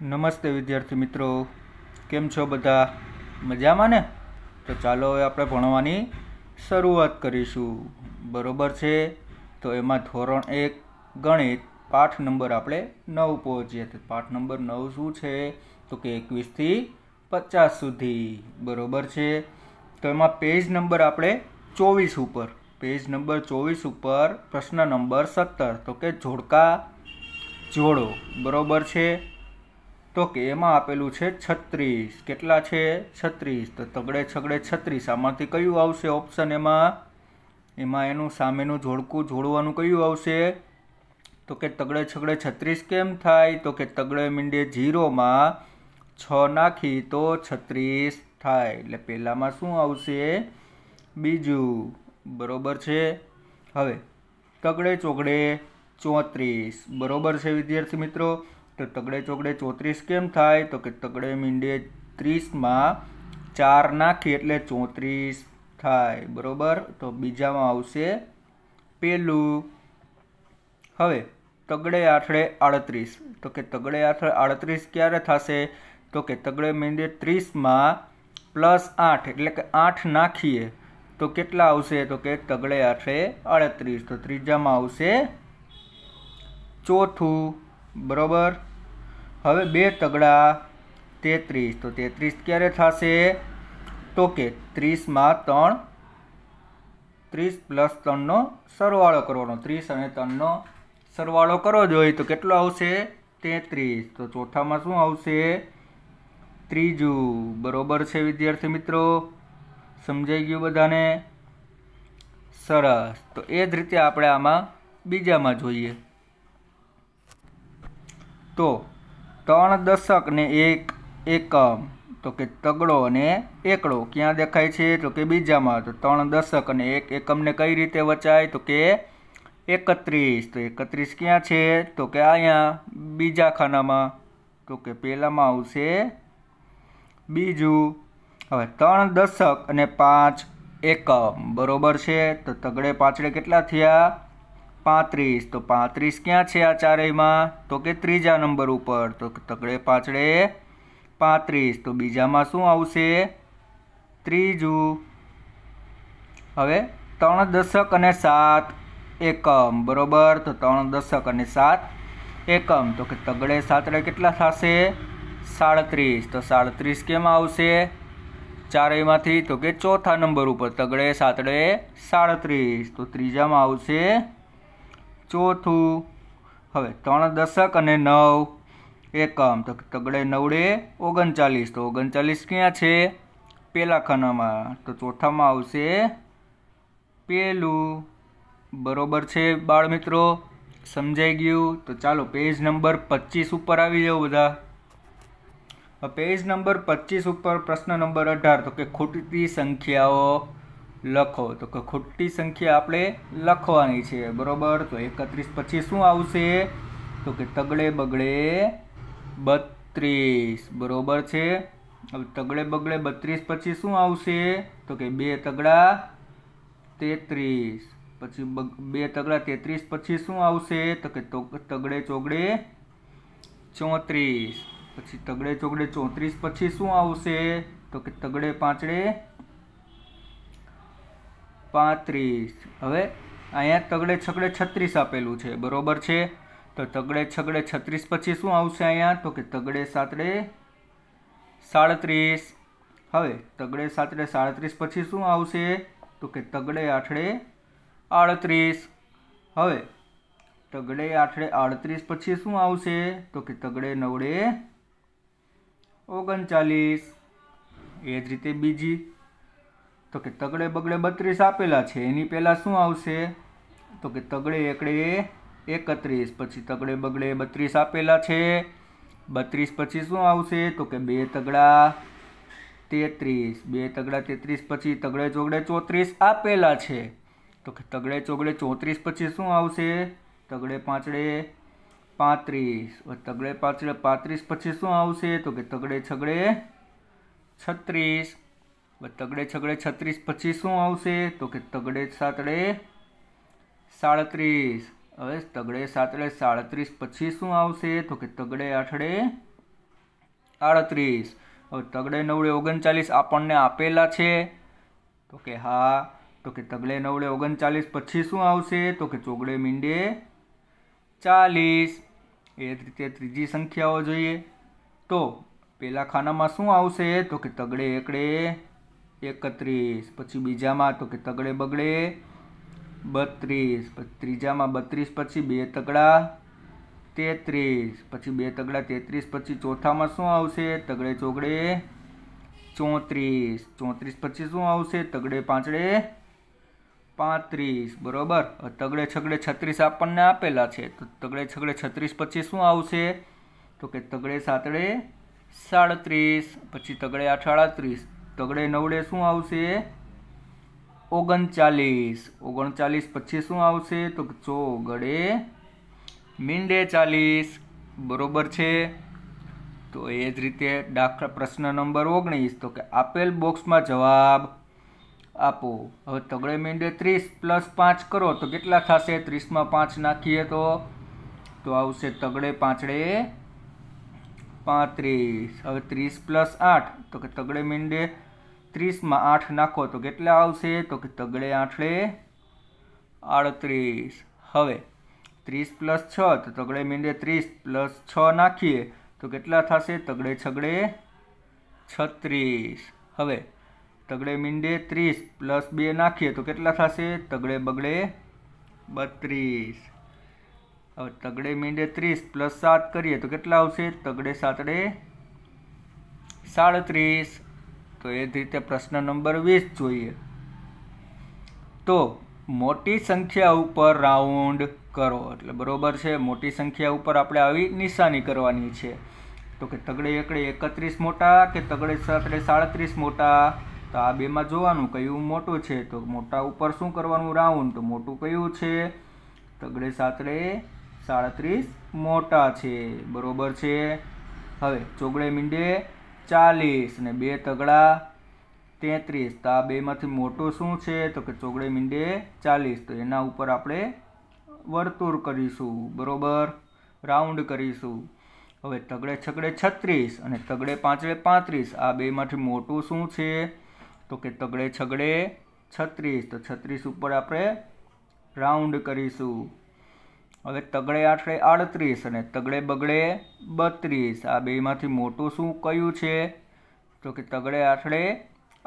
નમસ્તે વિદ્યાર્થી મિત્રો કેમ છો બધા મજામાં ને તો ચાલો હવે આપણે ભણવાની શરૂઆત કરીશું બરોબર છે તો એમાં ધોરણ એક ગણિત પાઠ નંબર આપણે નવ પહોંચીએ તો પાઠ નંબર નવ શું છે તો કે એકવીસથી પચાસ સુધી બરોબર છે તો એમાં પેજ નંબર આપણે ચોવીસ ઉપર પેજ નંબર ચોવીસ ઉપર પ્રશ્ન નંબર સત્તર તો કે જોડકા જોડો બરોબર છે તો કે એમાં આપેલું છે છત્રીસ કેટલા છે છત્રીસ તો તગડે છગડે છત્રીસ આમાંથી કયું આવશે ઓપ્શન એમાં એમાં એનું સામેનું જોડકું જોડવાનું કયું આવશે તો કે તગડે છગડે છત્રીસ કેમ થાય તો કે તગડે મીંડે જીરોમાં છ નાખી તો છત્રીસ થાય એટલે પહેલાંમાં શું આવશે બીજું બરોબર છે હવે તગડે ચોગડે ચોત્રીસ બરાબર છે વિદ્યાર્થી મિત્રો તો તગડે ચોગડે ચોત્રીસ કેમ થાય તો કે તગડે મીંડે ત્રીસમાં ચાર નાખી એટલે ચોત્રીસ થાય બરોબર તો બીજામાં આવશે પેલું હવે તગડે આઠડે આડત્રીસ તો કે તગડે આઠડે આડત્રીસ ક્યારે થશે તો કે તગડે મીંડે ત્રીસમાં પ્લસ આઠ એટલે કે આઠ નાખીએ તો કેટલા આવશે તો કે તગડે આઠે આડત્રીસ તો ત્રીજામાં આવશે ચોથું બરોબર હવે બે તગડા તેત્રીસ તો તેત્રીસ ક્યારે થશે તો કે ત્રીસમાં ત્રણ ત્રીસ પ્લસ ત્રણનો સરવાળો કરવાનો ત્રીસ અને ત્રણનો સરવાળો કરવો જોઈએ તો કેટલો આવશે તેત્રીસ તો ચોથામાં શું આવશે ત્રીજું બરાબર છે વિદ્યાર્થી મિત્રો સમજાઈ ગયું બધાને સરસ તો એ જ રીતે આપણે આમાં બીજામાં જોઈએ તો ત્રણ દશક ને એક એકમ તો કે તગડો અને એકડો ક્યાં દેખાય છે તો કે બીજામાં તો ત્રણ દશક અને એક એકમને કઈ રીતે વચાય તો કે એકત્રીસ તો એકત્રીસ ક્યાં છે તો કે અહીંયા બીજા ખાનામાં તો કે પહેલામાં આવશે બીજું હવે ત્રણ દશક અને પાંચ એકમ બરોબર છે તો તગડે પાછળ કેટલા થયા પાંત્રીસ તો પાંત્રીસ ક્યાં છે આ ચારેયમાં તો કે ત્રીજા નંબર ઉપર તો તકડે પાછળે પાંત્રીસ તો બીજામાં શું આવશે ત્રીજું હવે ત્રણ દશક અને સાત એકમ બરોબર તો ત્રણ દશક અને સાત એકમ તો કે તગડે સાતડે કેટલા થશે સાડત્રીસ તો સાડત્રીસ કેમ આવશે ચારેયમાંથી તો કે ચોથા નંબર ઉપર તગડે સાતડે સાડત્રીસ તો ત્રીજામાં આવશે ચોથું હવે ત્રણ દશક અને નવ એકમ તો તગડે નવડે ઓગણચાલીસ તો ઓગણચાલીસ ક્યાં છે પેલા ખાનામાં તો ચોથામાં આવશે પેલું બરોબર છે બાળ મિત્રો સમજાઈ ગયું તો ચાલો પેજ નંબર પચીસ ઉપર આવી જાઓ બધા પેજ નંબર પચીસ ઉપર પ્રશ્ન નંબર અઢાર તો કે ખૂટતી સંખ્યાઓ લખો તો કે ખોટી સંખ્યા આપણે લખવાની છે બરાબર તો એકત્રીસ પછી શું આવશે તો કે તગડે બગડે બત્રીસ બરોબર છે હવે તગડે બગડે બત્રીસ પછી શું આવશે તો કે બે તગડા તેત્રીસ પછી બે તગડા તેત્રીસ પછી શું આવશે તો કે તગડે ચોગડે ચોત્રીસ પછી તગડે ચોગડે ચોત્રીસ પછી શું આવશે તો કે તગડે પાંચડે પાંત્રીસ હવે અહીંયા તગડે છગડે છત્રીસ આપેલું છે બરોબર છે તો તગડે છગડે છત્રીસ પછી શું આવશે અહીંયા તો કે તગડે સાતડે સાડત્રીસ હવે તગડે સાતડે સાડત્રીસ પછી શું આવશે તો કે તગડે આઠડે આડત્રીસ હવે તગડે આઠડે આડત્રીસ પછી શું આવશે તો કે તગડે નવડે ઓગણચાલીસ એ જ રીતે બીજી તો કે તગડે બગડે બત્રીસ આપેલા છે એની પહેલાં શું આવશે તો કે તગડે એકડે એકત્રીસ પછી તગડે બગડે બત્રીસ આપેલા છે બત્રીસ પછી શું આવશે તો કે બે તગડા તેત્રીસ બે તગડા તેત્રીસ પછી તગડે ચોગડે ચોત્રીસ આપેલા છે તો કે તગડે ચોગડે ચોત્રીસ પછી શું આવશે તગડે પાંચડે પાંત્રીસ તગડે પાછળ પાંત્રીસ પછી શું આવશે તો કે તગડે છગડે છત્રીસ તગડે છગડે છત્રીસ પછી શું આવશે તો કે તગડે સાતડે સાડત્રીસ હવે તગડે સાતડે સાડત્રીસ પછી શું આવશે તો કે તગડે આઠડે આડત્રીસ હવે તગડે નવડે ઓગણચાલીસ આપણને આપેલા છે તો કે હા તો કે તગડે નવડે ઓગણચાલીસ પછી શું આવશે તો કે ચોગડે મીંડે ચાલીસ એ જ રીતે ત્રીજી સંખ્યાઓ જોઈએ તો પેલા ખાનામાં શું આવશે તો કે તગડે એકડે એકત્રીસ પછી બીજામાં તો કે તગડે બગડે બત્રીસ પછી ત્રીજામાં બત્રીસ પછી બે તગડા તેત્રીસ પછી બે તગડા તેત્રીસ પછી ચોથામાં શું આવશે તગડે ચોગડે ચોત્રીસ ચોત્રીસ પછી શું આવશે તગડે પાંચડે પાંત્રીસ બરોબર તગડે છગડે છત્રીસ આપણને આપેલા છે તો તગડે છગડે છત્રીસ પછી શું આવશે તો કે તગડે સાતડે સાડત્રીસ પછી તગડે આઠ આડત્રીસ તગડે નવડે શું આવશે ઓગણચાલીસ ઓગણચાલીસ પછી શું આવશે તો ચોગડે મીંડે ચાલીસ બરોબર છે તો એ જ રીતે દાખલા પ્રશ્ન નંબર ઓગણીસ તો કે આપેલ બોક્સમાં જવાબ આપો હવે તગડે મીંડે ત્રીસ પ્લસ પાંચ કરો તો કેટલા થશે ત્રીસમાં પાંચ નાખીએ તો તો આવશે તગડે પાંચડે પાંત્રીસ હવે ત્રીસ પ્લસ આઠ તો કે તગડે મીંડે ત્રીસમાં આઠ નાખો તો કેટલા આવશે તો કે તગડે આઠડે આડત્રીસ હવે ત્રીસ પ્લસ છ તો તગડે મીંડે ત્રીસ પ્લસ છ નાખીએ તો કેટલા થશે તગડે છગડે છત્રીસ હવે તગડે મીંડે ત્રીસ પ્લસ બે નાખીએ તો કેટલા થશે તગડે બગડે બત્રીસ હવે તગડે મીંડે ત્રીસ પ્લસ સાત કરીએ તો કેટલા આવશે તગડે સાતડે સાડત્રીસ તો એ જ રીતે પ્રશ્ન નંબર વીસ જોઈએ તો મોટી સંખ્યા ઉપર રાઉન્ડ કરો એટલે બરોબર છે મોટી સંખ્યા ઉપર આપણે આવી નિશાની કરવાની છે તો કે તગડે એકડે એકત્રીસ મોટા કે તગડે સાતડે સાડત્રીસ મોટા તો આ બેમાં જોવાનું કયું મોટું છે તો મોટા ઉપર શું કરવાનું રાઉન્ડ તો મોટું કયું છે તગડે સાતડે સાડત્રીસ મોટા છે બરોબર છે હવે ચોગડે મીંડે ચાલીસ અને બે તગડા તેત્રીસ તો આ બેમાંથી મોટો શું છે તો કે ચોગડે મીંડે ચાલીસ તો એના ઉપર આપણે વર્તુળ કરીશું બરોબર રાઉન્ડ કરીશું હવે તગડે છગડે છત્રીસ અને તગડે પાંચડે પાંત્રીસ આ બેમાંથી મોટું શું છે તો કે તગડે છગડે છત્રીસ તો છત્રીસ ઉપર આપણે રાઉન્ડ કરીશું હવે તગડે આશરે આડત્રીસ અને તગડે બગડે બત્રીસ આ બેમાંથી મોટું શું કયું છે તો કે તગડે આશરે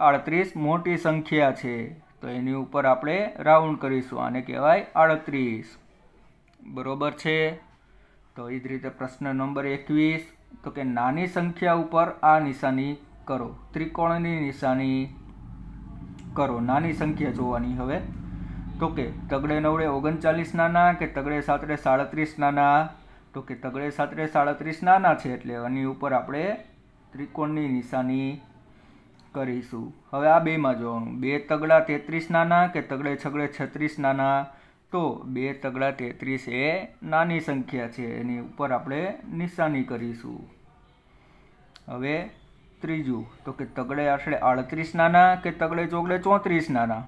આડત્રીસ મોટી સંખ્યા છે તો એની ઉપર આપણે રાઉન્ડ કરીશું આને કહેવાય આડત્રીસ બરોબર છે તો એ જ રીતે પ્રશ્ન નંબર એકવીસ તો કે નાની સંખ્યા ઉપર આ નિશાની કરો ત્રિકોણની નિશાની કરો નાની સંખ્યા જોવાની હવે તો કે તગડે નવડે ઓગણચાલીસ નાના કે તગડે સાતરે સાડત્રીસ નાના તો કે તગડે સાતરે સાડત્રીસ નાના છે એટલે એની ઉપર આપણે ત્રિકોણની નિશાની કરીશું હવે આ બેમાં જોવાનું બે તગડા તેત્રીસ નાના કે તગડે છગડે છત્રીસ નાના તો બે તગડા તેત્રીસ એ નાની સંખ્યા છે એની ઉપર આપણે નિશાની કરીશું હવે ત્રીજું તો કે તગડે આશરે આડત્રીસ નાના કે તગડે ચોગડે ચોત્રીસ નાના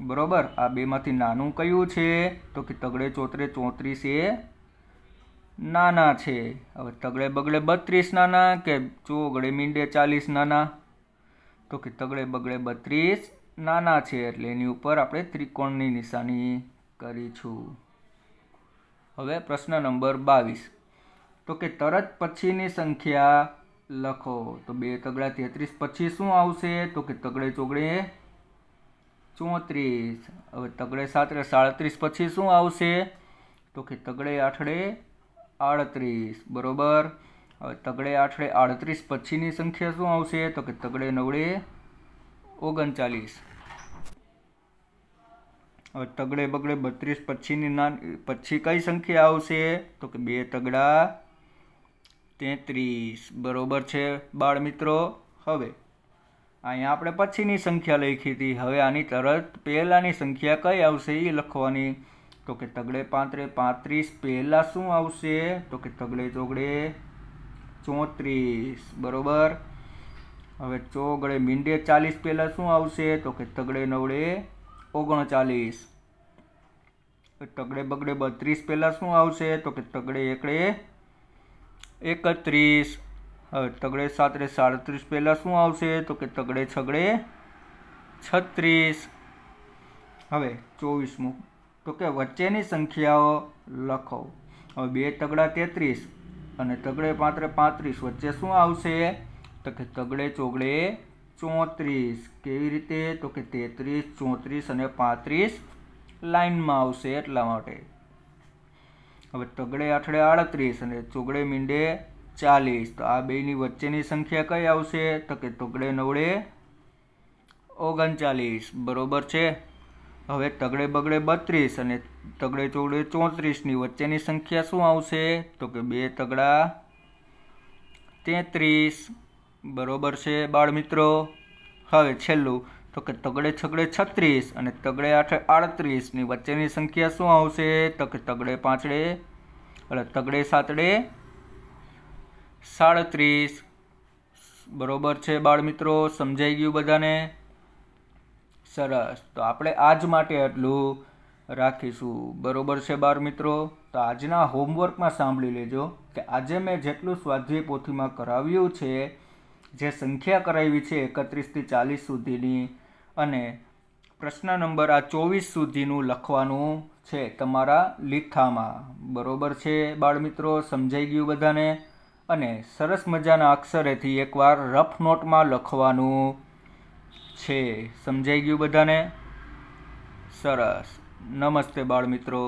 બરોબર આ બેમાંથી નાનું કયું છે તો કે તગડે ચોતરે ચોત્રીસ એ નાના છે હવે તગડે બગડે બત્રીસ નાના કે ચોગડે મીંડે ચાલીસ નાના તો કે તગડે બગડે બત્રીસ નાના છે એટલે એની ઉપર આપણે ત્રિકોણની નિશાની કરીશું હવે પ્રશ્ન નંબર બાવીસ તો કે તરત પછીની સંખ્યા લખો તો બે તગડા તેત્રીસ પછી શું આવશે તો કે તગડે ચોગડે ચોત્રીસ હવે તગડે સાતરે સાડત્રીસ પછી શું આવશે તો કે તગડે આઠડે આડત્રીસ બરોબર હવે તગડે આઠડે આડત્રીસ પછીની સંખ્યા શું આવશે તો કે તગડે નવડે ઓગણચાલીસ હવે તગડે બગડે બત્રીસ પછીની નાની પછી કઈ સંખ્યા આવશે તો કે બે તગડા તેત્રીસ બરોબર છે બાળ મિત્રો હવે અહીંયા આપણે પછીની સંખ્યા લખી હતી હવે આની તરત પહેલાંની સંખ્યા કઈ આવશે એ લખવાની તો કે તગડે પાંત્રે પાંત્રીસ પહેલાં શું આવશે તો કે તગડે ચોગડે ચોત્રીસ બરોબર હવે ચોગડે મીંડે ચાલીસ પહેલાં શું આવશે તો કે તગડે નવડે ઓગણચાલીસ તગડે બગડે બત્રીસ પહેલાં શું આવશે તો કે તગડે એકડે એકત્રીસ હવે તગડે સાતરે સાડત્રીસ પહેલાં શું આવશે તો કે તગડે છગડે છત્રીસ હવે ચોવીસમું તો કે વચ્ચેની સંખ્યાઓ લખો હવે બે તગડા તેત્રીસ અને તગડે પાંત્રે પાંત્રીસ વચ્ચે શું આવશે તો કે તગડે ચોગડે ચોત્રીસ કેવી રીતે તો કે તેત્રીસ ચોત્રીસ અને પાંત્રીસ લાઇનમાં આવશે એટલા માટે હવે તગડે આઠડે આડત્રીસ અને ચોગડે મીંડે ચાલીસ તો આ બેની વચ્ચેની સંખ્યા કઈ આવશે તો કે તગડે નવડે ઓગણચાલીસ બરોબર છે હવે તગડે બગડે બત્રીસ અને તગડે ચોગડે ચોત્રીસની વચ્ચેની સંખ્યા શું આવશે તો કે બે તગડા તેત્રીસ બરોબર છે બાળ મિત્રો હવે છેલ્લું તો કે તગડે છગડે છત્રીસ અને તગડે આઠે આડત્રીસની વચ્ચેની સંખ્યા શું આવશે તો કે તગડે પાંચડે એટલે તગડે સાતડે સાડત્રીસ બરોબર છે બાળમિત્રો સમજાઈ ગયું બધાને સરસ તો આપણે આજ માટે આટલું રાખીશું બરોબર છે બાળ મિત્રો તો આજના હોમવર્કમાં સાંભળી લેજો કે આજે મેં જેટલું સ્વાધ્યાય પોથીમાં કરાવ્યું છે જે સંખ્યા કરાવી છે એકત્રીસથી ચાલીસ સુધીની અને પ્રશ્ન નંબર આ ચોવીસ સુધીનું લખવાનું છે તમારા લીખામાં બરોબર છે બાળમિત્રો સમજાઈ ગયું બધાને અને સરસ મજાના અક્ષરેથી એકવાર રફ નોટમાં લખવાનું છે સમજાઈ ગયું બધાને સરસ નમસ્તે બાળ મિત્રો